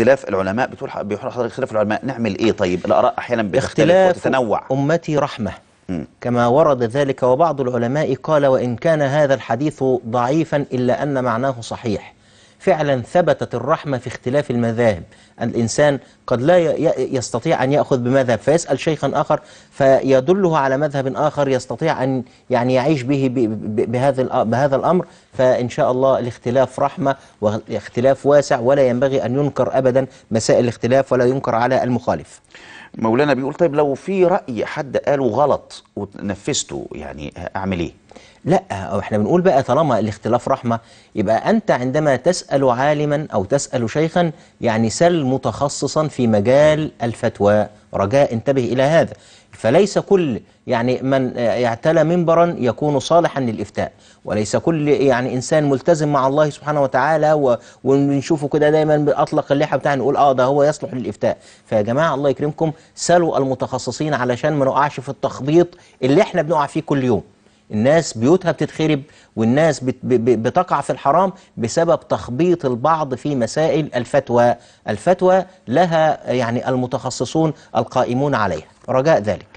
اختلاف العلماء بتقول بيقول حضرتك اختلاف العلماء نعمل ايه طيب الاراء احيانا بتختلف وتتنوع امتي رحمه كما ورد ذلك وبعض العلماء قال وان كان هذا الحديث ضعيفا الا ان معناه صحيح فعلا ثبتت الرحمة في اختلاف المذاهب الإنسان قد لا يستطيع أن يأخذ بمذهب فيسأل شيخا آخر فيدله على مذهب آخر يستطيع أن يعني يعيش به بهذا بهذا الأمر فإن شاء الله الاختلاف رحمة واختلاف واسع ولا ينبغي أن ينكر أبدا مسائل الاختلاف ولا ينكر على المخالف مولانا بيقول طيب لو في رأي حد قاله غلط ونفذته يعني اعمل ايه لا احنا بنقول بقى طالما الاختلاف رحمه يبقى انت عندما تسال عالما او تسال شيخا يعني سل متخصصا في مجال الفتوى رجاء انتبه الى هذا فليس كل يعني من اعتلى منبرا يكون صالحا للافتاء وليس كل يعني انسان ملتزم مع الله سبحانه وتعالى ونشوفه كده دايما اطلق اللحى بتاعنا نقول اه ده هو يصلح للافتاء فيا جماعه الله يكرمكم سلوا المتخصصين علشان ما نقعش في التخبيط اللي احنا بنقع فيه كل يوم الناس بيوتها بتتخرب والناس بتقع في الحرام بسبب تخبيط البعض في مسائل الفتوى الفتوى لها يعني المتخصصون القائمون عليها رجاء ذلك